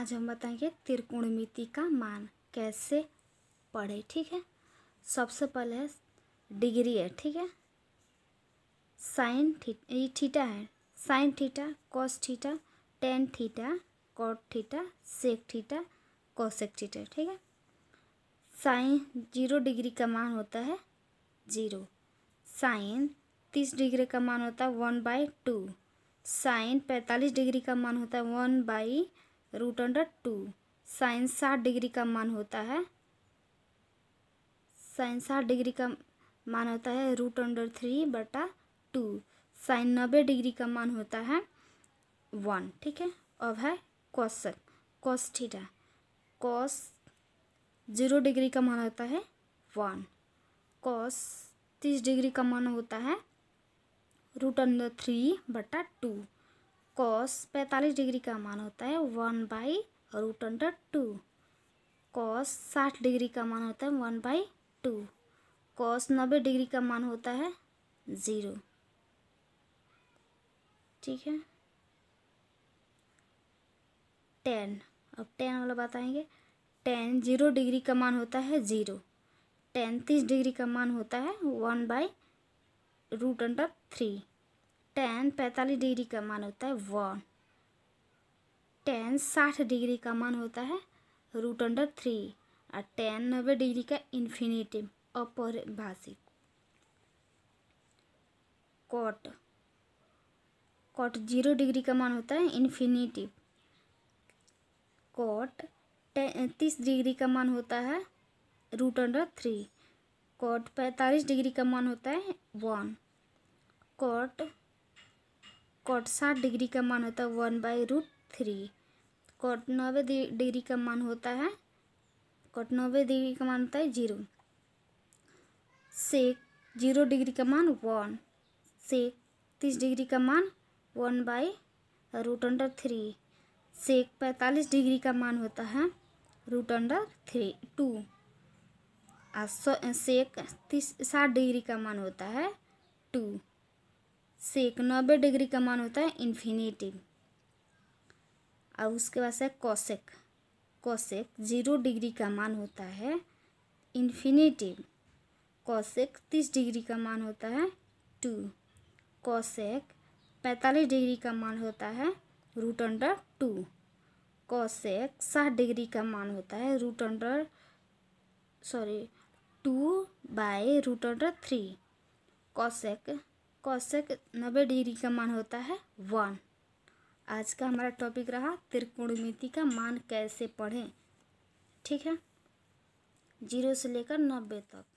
आज हम बताएंगे त्रिकोणमिति का मान कैसे पढ़े ठीक है सबसे पहले है डिग्री है ठीक है साइन थी ये थीटा है sine theta cos theta tan theta cot theta sec theta cosec theta ठीक है साइन जीरो डिग्री का मान होता है जीरो साइन तीस डिग्री का मान होता है वन बाई टू साइन पैंतालीस डिग्री का मान होता है one by root under two sine साठ डिग्री का मान होता है साइन साठ डिग्री का मान होता है रूट अंडर थ्री बटा टू साइन नब्बे डिग्री का मान होता है वन ठीक है अब है question cos cos zero degree का मान होता है वन कॉस तीस डिग्री का मान होता है रूट अंडर थ्री बटा टू कॉस पैंतालीस डिग्री का मान होता है one by root under two cos साठ डिग्री का मान होता है वन बाई टू कॉस नब्बे डिग्री का मान होता है ज़ीरो ठीक है टेन अब टेन वाला बताएंगे टेन जीरो डिग्री का मान होता है ज़ीरो टेन तीस डिग्री का मान होता है one by root under three tan पैंतालीस डिग्री का मान होता है वन टेन साठ डिग्री का मान होता है रूट अंडर थ्री और टेन नब्बे डिग्री का इन्फिनेटिव अपरिभाषिक कॉट कॉट जीरो डिग्री का मान होता है इन्फिनेटिव कॉट तीस डिग्री का मान होता है रूट अंडर थ्री कॉट पैंतालीस डिग्री का मान होता है वन कॉट कट साठ डिग्री का मान होता है one by root three cot नब्बे डिग्री का मान होता है कट नब्बे डिग्री का मान होता है जीरो से जीरो डिग्री का मान वन से तीस डिग्री का मान one by root under three से पैंतालीस डिग्री का मान होता है रूट अंडर थ्री टू और से तीस साठ डिग्री का मान होता है टू सेक नब्बे डिग्री का मान होता है इन्फिनेटिव और उसके बाद से कौशिक कौशिक जीरो डिग्री का मान होता है इन्फिनेटिव कौशिक तीस डिग्री का मान होता है टू कौशिक पैंतालीस डिग्री का मान होता है रूट अंडर टू कौशिक साठ डिग्री का मान होता है root under sorry two by root under three cosec cosec नब्बे डिग्री का मान होता है वन आज का हमारा टॉपिक रहा त्रिकोणमिति का मान कैसे पढ़ें ठीक है जीरो से लेकर नब्बे तक